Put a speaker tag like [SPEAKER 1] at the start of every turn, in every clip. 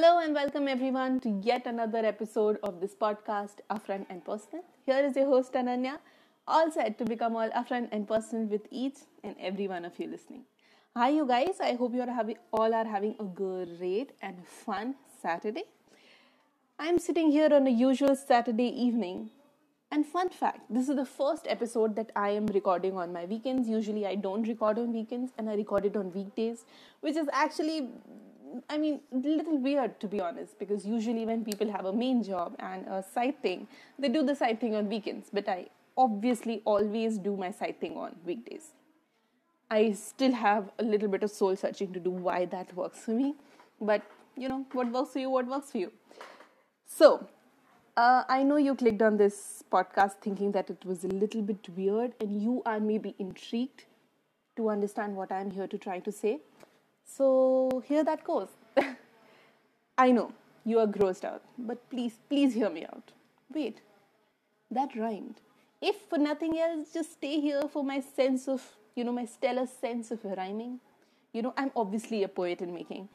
[SPEAKER 1] Hello and welcome everyone to yet another episode of this podcast, Afran and Personal. Here is your host Ananya, all set to become all Afran and Personal with each and every one of you listening. Hi, you guys. I hope you are having all are having a great and fun Saturday. I'm sitting here on a usual Saturday evening. And fun fact, this is the first episode that I am recording on my weekends. Usually I don't record on weekends and I record it on weekdays, which is actually I mean, little weird to be honest, because usually when people have a main job and a side thing, they do the side thing on weekends. But I obviously always do my side thing on weekdays. I still have a little bit of soul searching to do why that works for me, but you know, what works for you, what works for you. So, uh, I know you clicked on this podcast thinking that it was a little bit weird, and you are maybe intrigued to understand what I'm here to try to say. So here that goes. I know you are grossed out, but please, please hear me out. Wait, that rhymed. If for nothing else, just stay here for my sense of, you know, my stellar sense of rhyming. You know, I'm obviously a poet in making.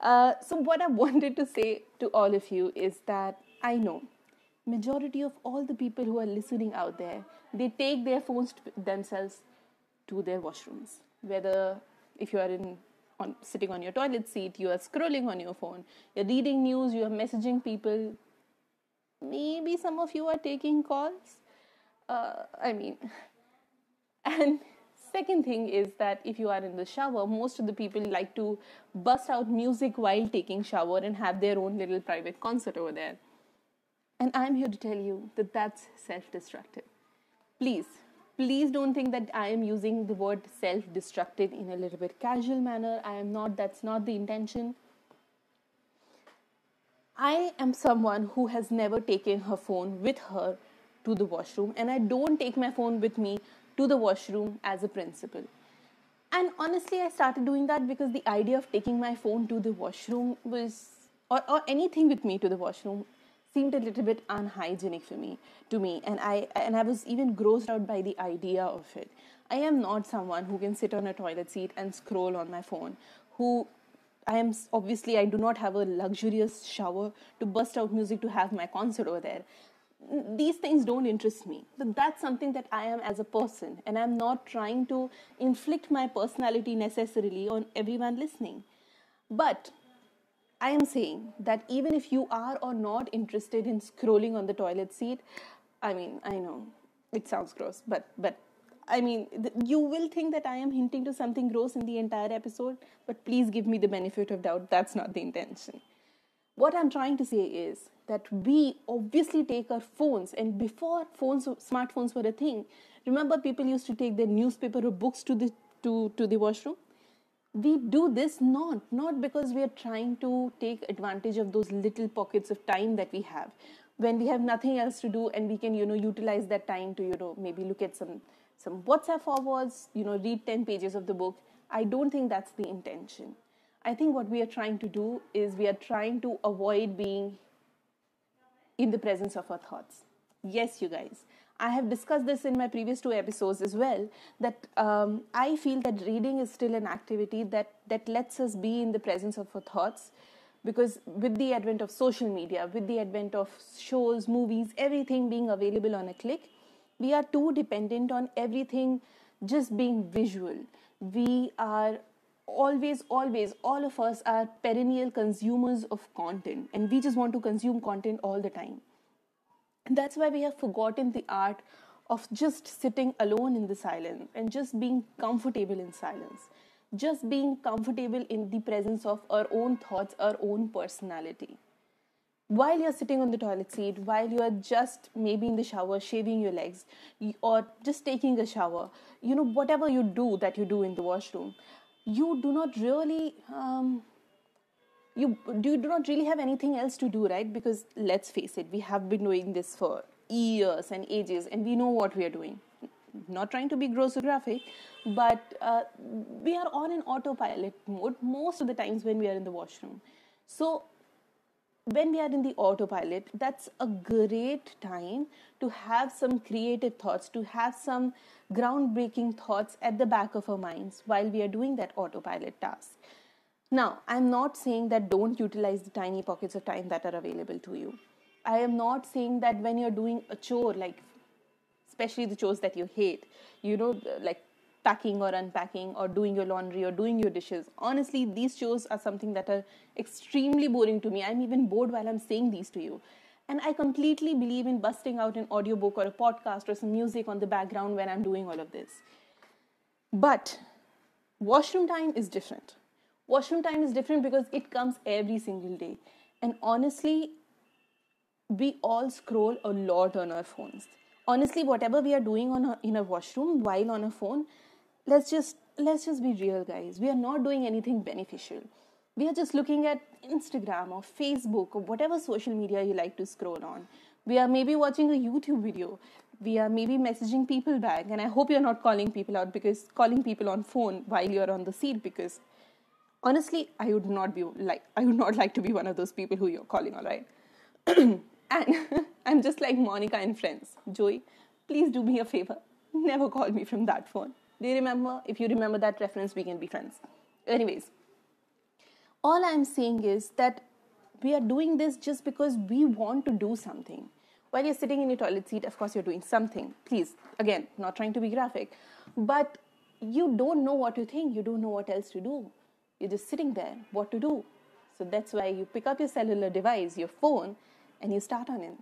[SPEAKER 1] Uh, so what I wanted to say to all of you is that I know majority of all the people who are listening out there, they take their phones to themselves to their washrooms. Whether if you are in on sitting on your toilet seat, you are scrolling on your phone, you're reading news, you are messaging people. Maybe some of you are taking calls. Uh, I mean, and second thing is that if you are in the shower, most of the people like to bust out music while taking shower and have their own little private concert over there. And I'm here to tell you that that's self destructive. Please please don't think that i am using the word self destructive in a little bit casual manner i am not that's not the intention i am someone who has never taken her phone with her to the washroom and i don't take my phone with me to the washroom as a principle and honestly i started doing that because the idea of taking my phone to the washroom was or, or anything with me to the washroom seemed a little bit unhygienic for me to me and i and i was even grossed out by the idea of it i am not someone who can sit on a toilet seat and scroll on my phone who I am obviously I do not have a luxurious shower to bust out music to have my concert over there. These things don't interest me. But that's something that I am as a person, and I'm not trying to inflict my personality necessarily on everyone listening. But I am saying that even if you are or not interested in scrolling on the toilet seat, I mean, I know it sounds gross, but but I mean, th- you will think that I am hinting to something gross in the entire episode, but please give me the benefit of doubt. That's not the intention. What I'm trying to say is that we obviously take our phones, and before phones, smartphones were a thing, remember people used to take their newspaper or books to the to, to the washroom we do this not not because we are trying to take advantage of those little pockets of time that we have when we have nothing else to do and we can you know utilize that time to you know maybe look at some some whatsapp forwards you know read 10 pages of the book i don't think that's the intention i think what we are trying to do is we are trying to avoid being in the presence of our thoughts yes you guys I have discussed this in my previous two episodes as well that um, I feel that reading is still an activity that, that lets us be in the presence of our thoughts because with the advent of social media, with the advent of shows, movies, everything being available on a click, we are too dependent on everything just being visual. We are always, always, all of us are perennial consumers of content and we just want to consume content all the time that's why we have forgotten the art of just sitting alone in the silence and just being comfortable in silence, just being comfortable in the presence of our own thoughts, our own personality. While you're sitting on the toilet seat, while you are just maybe in the shower, shaving your legs, or just taking a shower, you know, whatever you do that you do in the washroom, you do not really um, you do, you do not really have anything else to do, right? Because let's face it, we have been doing this for years and ages, and we know what we are doing. Not trying to be gross graphic, but uh, we are on an autopilot mode most of the times when we are in the washroom. So, when we are in the autopilot, that's a great time to have some creative thoughts, to have some groundbreaking thoughts at the back of our minds while we are doing that autopilot task now, I'm not saying that don't utilize the tiny pockets of time that are available to you. I am not saying that when you're doing a chore, like especially the chores that you hate, you know, like packing or unpacking or doing your laundry or doing your dishes. Honestly, these chores are something that are extremely boring to me. I'm even bored while I'm saying these to you. And I completely believe in busting out an audiobook or a podcast or some music on the background when I'm doing all of this. But washroom time is different washroom time is different because it comes every single day and honestly we all scroll a lot on our phones honestly whatever we are doing on a, in a washroom while on a phone let's just let's just be real guys we are not doing anything beneficial we are just looking at instagram or facebook or whatever social media you like to scroll on we are maybe watching a youtube video we are maybe messaging people back and i hope you're not calling people out because calling people on phone while you're on the seat because honestly, I would not be like I would not like to be one of those people who you're calling, all right? and I'm just like Monica and friends. Joey, please do me a favor. Never call me from that phone. Do you remember? If you remember that reference, we can be friends. Anyways, all I'm saying is that we are doing this just because we want to do something. While you're sitting in your toilet seat, of course, you're doing something. Please, again, not trying to be graphic, but you don't know what you think, you don't know what else to do. You're just sitting there, what to do? So that's why you pick up your cellular device, your phone, and you start on it.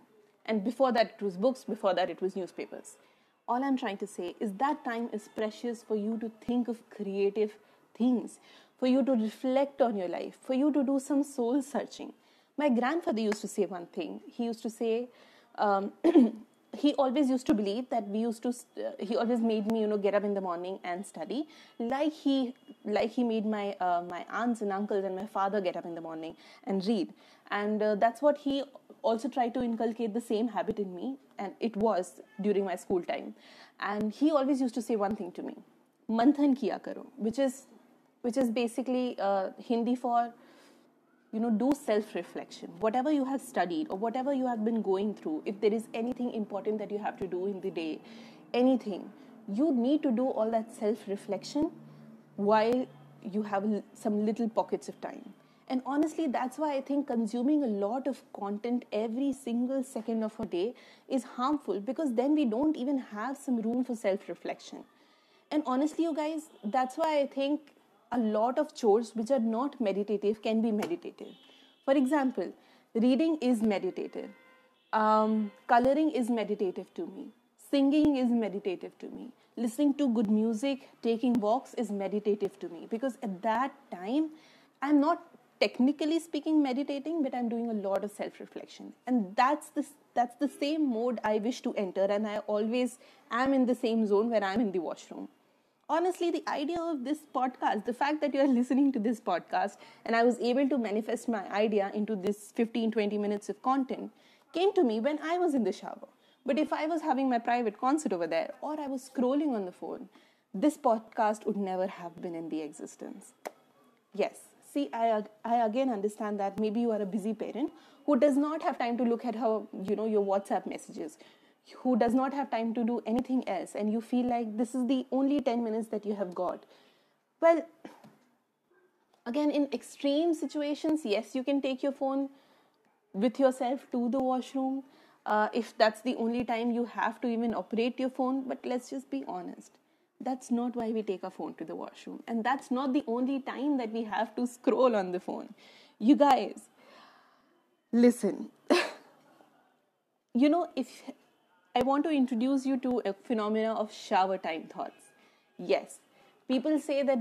[SPEAKER 1] And before that, it was books, before that, it was newspapers. All I'm trying to say is that time is precious for you to think of creative things, for you to reflect on your life, for you to do some soul searching. My grandfather used to say one thing. He used to say, um, he always used to believe that we used to he always made me you know get up in the morning and study like he like he made my uh, my aunts and uncles and my father get up in the morning and read and uh, that's what he also tried to inculcate the same habit in me and it was during my school time and he always used to say one thing to me manthan kiya karo which is which is basically uh, hindi for you know do self reflection whatever you have studied or whatever you have been going through if there is anything important that you have to do in the day anything you need to do all that self reflection while you have some little pockets of time and honestly that's why i think consuming a lot of content every single second of a day is harmful because then we don't even have some room for self reflection and honestly you guys that's why i think a lot of chores which are not meditative can be meditative. For example, reading is meditative, um, coloring is meditative to me, singing is meditative to me, listening to good music, taking walks is meditative to me because at that time I'm not technically speaking meditating but i'm doing a lot of self reflection and that's the that's the same mode i wish to enter and i always am in the same zone where i'm in the washroom honestly the idea of this podcast the fact that you're listening to this podcast and i was able to manifest my idea into this 15 20 minutes of content came to me when i was in the shower but if i was having my private concert over there or i was scrolling on the phone this podcast would never have been in the existence yes see i i again understand that maybe you are a busy parent who does not have time to look at her you know your whatsapp messages who does not have time to do anything else and you feel like this is the only 10 minutes that you have got well again in extreme situations yes you can take your phone with yourself to the washroom uh, if that's the only time you have to even operate your phone but let's just be honest that's not why we take our phone to the washroom and that's not the only time that we have to scroll on the phone you guys listen you know if I want to introduce you to a phenomena of shower time thoughts. Yes, people say that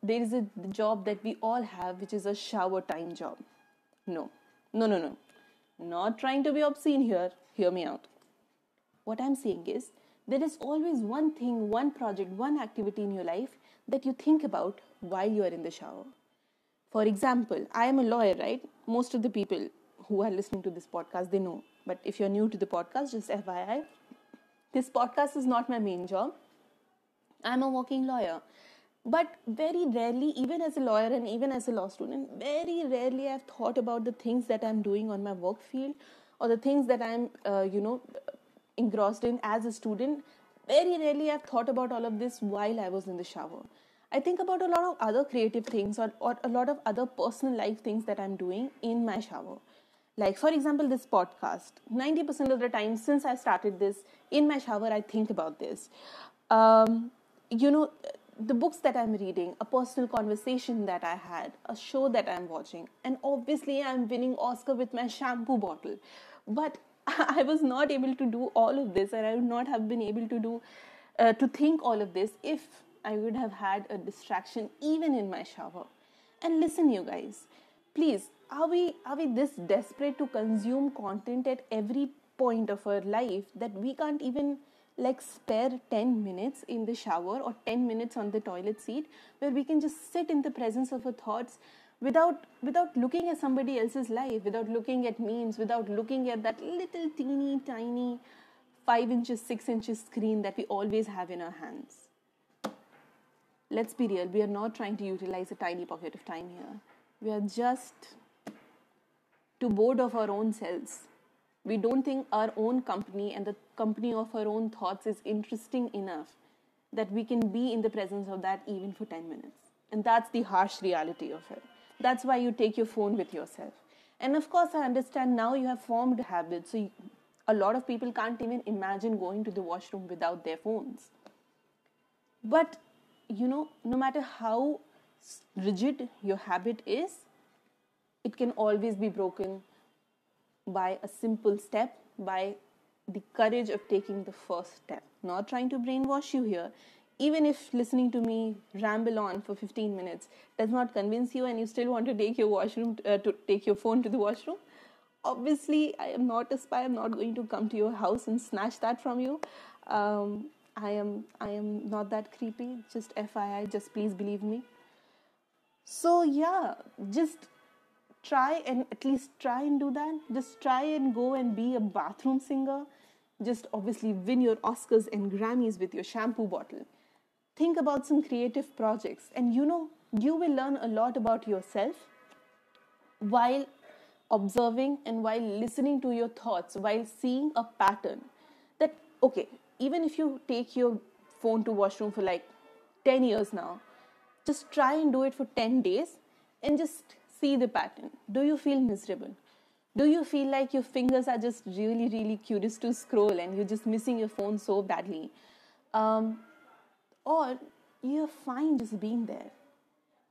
[SPEAKER 1] there is a job that we all have, which is a shower time job. No, no, no, no. Not trying to be obscene here. Hear me out. What I'm saying is, there is always one thing, one project, one activity in your life that you think about while you are in the shower. For example, I am a lawyer, right? Most of the people who are listening to this podcast, they know. But if you're new to the podcast, just FYI, this podcast is not my main job. I'm a working lawyer. But very rarely, even as a lawyer and even as a law student, very rarely I've thought about the things that I'm doing on my work field or the things that I'm, uh, you know, engrossed in as a student. Very rarely I've thought about all of this while I was in the shower. I think about a lot of other creative things or, or a lot of other personal life things that I'm doing in my shower. Like, for example, this podcast. 90% of the time since I started this, in my shower, I think about this. Um, you know, the books that I'm reading, a personal conversation that I had, a show that I'm watching, and obviously I'm winning Oscar with my shampoo bottle. But I was not able to do all of this, and I would not have been able to do uh, to think all of this if I would have had a distraction even in my shower. And listen, you guys, please are we are we this desperate to consume content at every point of our life that we can't even like spare 10 minutes in the shower or 10 minutes on the toilet seat where we can just sit in the presence of our thoughts without without looking at somebody else's life without looking at memes without looking at that little teeny tiny 5 inches 6 inches screen that we always have in our hands let's be real we are not trying to utilize a tiny pocket of time here we are just to board of our own selves. We don't think our own company and the company of our own thoughts is interesting enough that we can be in the presence of that even for 10 minutes. And that's the harsh reality of it. That's why you take your phone with yourself. And of course, I understand now you have formed habits. So you, a lot of people can't even imagine going to the washroom without their phones. But you know, no matter how rigid your habit is, it can always be broken by a simple step, by the courage of taking the first step. Not trying to brainwash you here. Even if listening to me ramble on for 15 minutes does not convince you and you still want to take your washroom uh, to take your phone to the washroom, obviously I am not a spy. I'm not going to come to your house and snatch that from you. Um, I am I am not that creepy. Just FYI, just please believe me. So yeah, just try and at least try and do that. Just try and go and be a bathroom singer. Just obviously win your Oscars and Grammys with your shampoo bottle. Think about some creative projects, and you know, you will learn a lot about yourself while observing and while listening to your thoughts, while seeing a pattern. That, okay, even if you take your phone to washroom for like 10 years now, just try and do it for 10 days and just see the pattern do you feel miserable? Do you feel like your fingers are just really, really curious to scroll and you're just missing your phone so badly? Um, or you're fine just being there.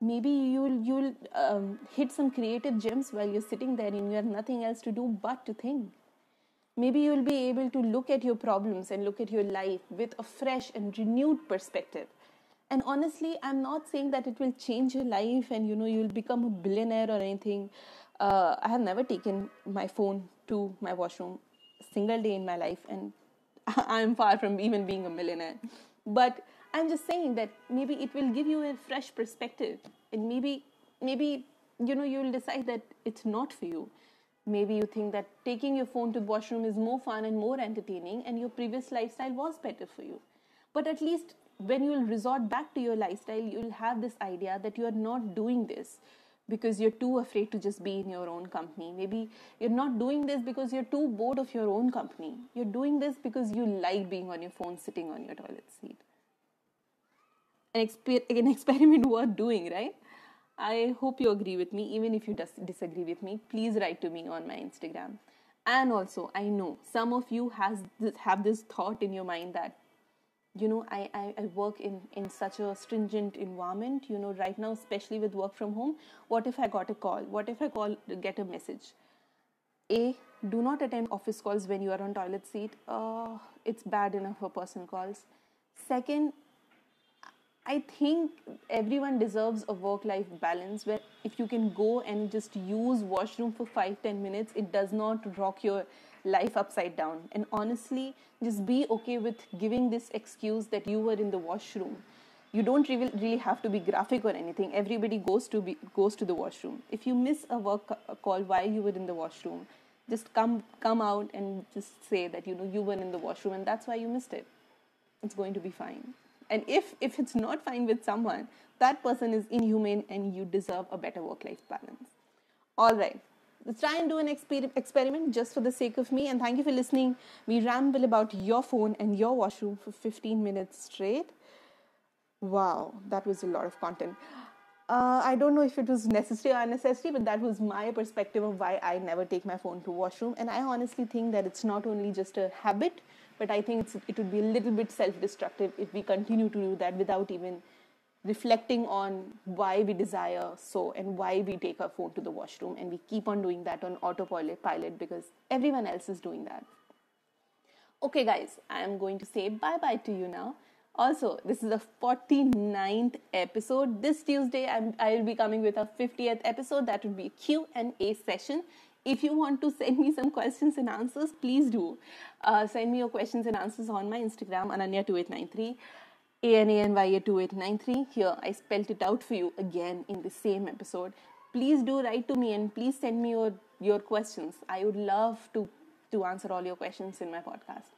[SPEAKER 1] Maybe you'll, you'll um, hit some creative gems while you're sitting there and you have nothing else to do but to think. Maybe you'll be able to look at your problems and look at your life with a fresh and renewed perspective and honestly i'm not saying that it will change your life and you know you'll become a billionaire or anything uh, i have never taken my phone to my washroom single day in my life and i'm far from even being a millionaire but i'm just saying that maybe it will give you a fresh perspective and maybe maybe you know you'll decide that it's not for you maybe you think that taking your phone to the washroom is more fun and more entertaining and your previous lifestyle was better for you but at least when you'll resort back to your lifestyle, you'll have this idea that you are not doing this because you're too afraid to just be in your own company. Maybe you're not doing this because you're too bored of your own company. You're doing this because you like being on your phone sitting on your toilet seat. An, exper- an experiment worth doing, right? I hope you agree with me. Even if you dis- disagree with me, please write to me on my Instagram. And also, I know some of you has this, have this thought in your mind that you know I, I, I, work in, in such a stringent environment you know right now especially with work from home what if i got a call what if i call get a message a do not attend office calls when you are on toilet seat uh, it's bad enough for personal calls second i think everyone deserves a work life balance where if you can go and just use washroom for 5 10 minutes it does not rock your life upside down. And honestly, just be okay with giving this excuse that you were in the washroom. You don't really have to be graphic or anything. Everybody goes to be, goes to the washroom. If you miss a work call while you were in the washroom, just come come out and just say that you know you were in the washroom and that's why you missed it. It's going to be fine. And if if it's not fine with someone, that person is inhumane and you deserve a better work life balance. All right. Let's try and do an exper experiment just for the sake of me. And thank you for listening. We ramble about your phone and your washroom for 15 minutes straight. Wow, that was a lot of content. Uh, I don't know if it was necessary or unnecessary, but that was my perspective of why I never take my phone to washroom. And I honestly think that it's not only just a habit, but I think it would be a little bit self-destructive if we continue to do that without even reflecting on why we desire so and why we take our phone to the washroom and we keep on doing that on autopilot pilot because everyone else is doing that okay guys i am going to say bye bye to you now also this is the 49th episode this tuesday i will be coming with a 50th episode that would be a q&a session if you want to send me some questions and answers please do uh, send me your questions and answers on my instagram ananya2893 ANANYA2893. Here I spelt it out for you again in the same episode. Please do write to me and please send me your, your questions. I would love to, to answer all your questions in my podcast.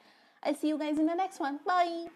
[SPEAKER 1] I'll see you guys in the next one. Bye.